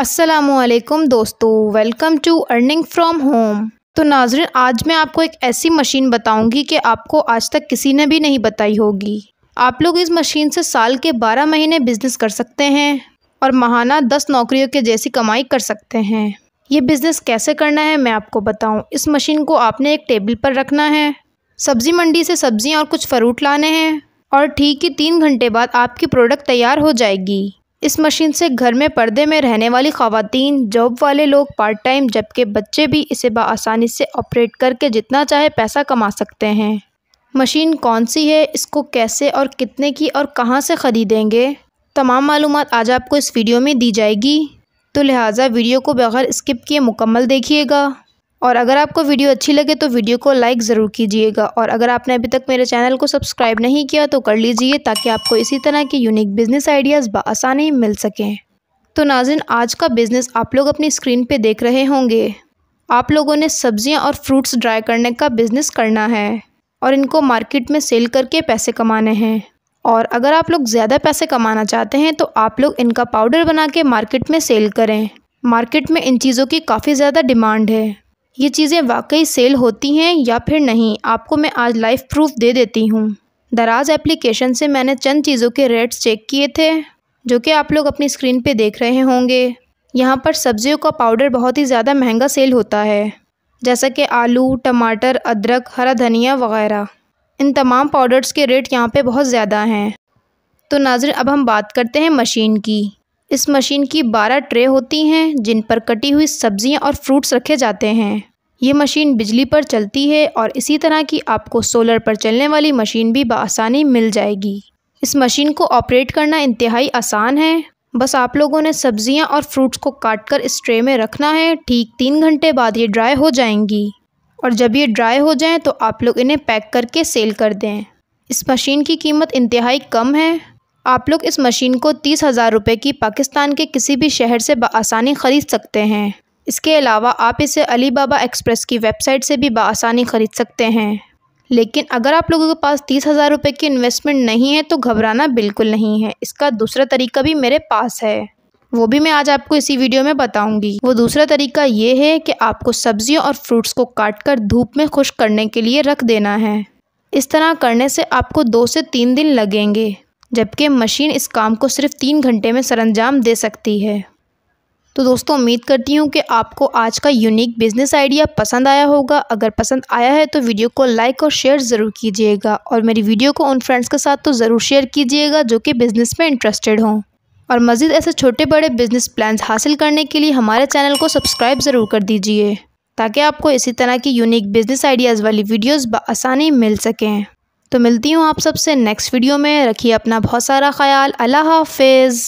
असलकुम दोस्तों welcome to earning from home तो नाजरन आज मैं आपको एक ऐसी मशीन बताऊंगी कि आपको आज तक किसी ने भी नहीं बताई होगी आप लोग इस मशीन से साल के बारह महीने बिज़नेस कर सकते हैं और माहाना दस नौकरियों के जैसी कमाई कर सकते हैं ये बिज़नेस कैसे करना है मैं आपको बताऊं इस मशीन को आपने एक टेबल पर रखना है सब्ज़ी मंडी से सब्ज़ियाँ और कुछ फ्रूट लाने हैं और ठीक ही तीन घंटे बाद आपकी प्रोडक्ट तैयार हो जाएगी इस मशीन से घर में पर्दे में रहने वाली खातन जॉब वाले लोग पार्ट टाइम जबकि बच्चे भी इसे बसानी से ऑपरेट करके जितना चाहे पैसा कमा सकते हैं मशीन कौन सी है इसको कैसे और कितने की और कहाँ से ख़रीदेंगे तमाम मालूम आज आपको इस वीडियो में दी जाएगी तो लिहाजा वीडियो को बगैर स्किप किए मुकम्मल देखिएगा और अगर आपको वीडियो अच्छी लगे तो वीडियो को लाइक ज़रूर कीजिएगा और अगर आपने अभी तक मेरे चैनल को सब्सक्राइब नहीं किया तो कर लीजिए ताकि आपको इसी तरह के यूनिक बिज़नेस आइडियाज़ बसानी मिल सकें तो नाजिन आज का बिज़नेस आप लोग अपनी स्क्रीन पर देख रहे होंगे आप लोगों ने सब्जियां और फ्रूट्स ड्राई करने का बिज़नेस करना है और इनको मार्केट में सेल करके पैसे कमाने हैं और अगर आप लोग ज़्यादा पैसे कमाना चाहते हैं तो आप लोग इनका पाउडर बना के मार्केट में सेल करें मार्केट में इन चीज़ों की काफ़ी ज़्यादा डिमांड है ये चीज़ें वाकई सेल होती हैं या फिर नहीं आपको मैं आज लाइफ प्रूफ दे देती हूँ दराज एप्लीकेशन से मैंने चंद चीज़ों के रेट्स चेक किए थे जो कि आप लोग अपनी स्क्रीन पे देख रहे होंगे यहाँ पर सब्जियों का पाउडर बहुत ही ज़्यादा महंगा सेल होता है जैसा कि आलू टमाटर अदरक हरा धनिया वगैरह इन तमाम पाउडर्स के रेट यहाँ पर बहुत ज़्यादा हैं तो नाजिर अब हम बात करते हैं मशीन की इस मशीन की 12 ट्रे होती हैं जिन पर कटी हुई सब्जियां और फ्रूट्स रखे जाते हैं ये मशीन बिजली पर चलती है और इसी तरह की आपको सोलर पर चलने वाली मशीन भी बसानी मिल जाएगी इस मशीन को ऑपरेट करना इंतहाई आसान है बस आप लोगों ने सब्जियां और फ्रूट्स को काट कर इस ट्रे में रखना है ठीक तीन घंटे बाद ये ड्राई हो जाएंगी और जब ये ड्राई हो जाएं तो आप लोग इन्हें पैक करके सेल कर दें इस मशीन की कीमत इंतहाई कम है आप लोग इस मशीन को तीस हज़ार रुपये की पाकिस्तान के किसी भी शहर से बसानी ख़रीद सकते हैं इसके अलावा आप इसे अली बाबा एक्सप्रेस की वेबसाइट से भी बसानी ख़रीद सकते हैं लेकिन अगर आप लोगों के पास तीस हज़ार रुपये की इन्वेस्टमेंट नहीं है तो घबराना बिल्कुल नहीं है इसका दूसरा तरीका भी मेरे पास है वो भी मैं आज आपको इसी वीडियो में बताऊंगी वो दूसरा तरीका ये है कि आपको सब्जियों और फ्रूट्स को काट कर धूप में खुश करने के लिए रख देना है इस तरह करने से आपको दो से तीन दिन लगेंगे जबकि मशीन इस काम को सिर्फ तीन घंटे में सरंजाम दे सकती है तो दोस्तों उम्मीद करती हूँ कि आपको आज का यूनिक बिज़नेस आइडिया पसंद आया होगा अगर पसंद आया है तो वीडियो को लाइक और शेयर ज़रूर कीजिएगा और मेरी वीडियो को उन फ्रेंड्स के साथ तो ज़रूर शेयर कीजिएगा जो कि बिज़नेस में इंटरेस्टेड हों और मज़ीद ऐसे छोटे बड़े बिज़नेस प्लान्स हासिल करने के लिए हमारे चैनल को सब्सक्राइब ज़रूर कर दीजिए ताकि आपको इसी तरह की यूनिक बिज़नेस आइडियाज़ वाली वीडियोज़ बसानी मिल सकें तो मिलती हूँ आप सबसे नेक्स्ट वीडियो में रखिए अपना बहुत सारा ख्याल अल्लाह हाफिज़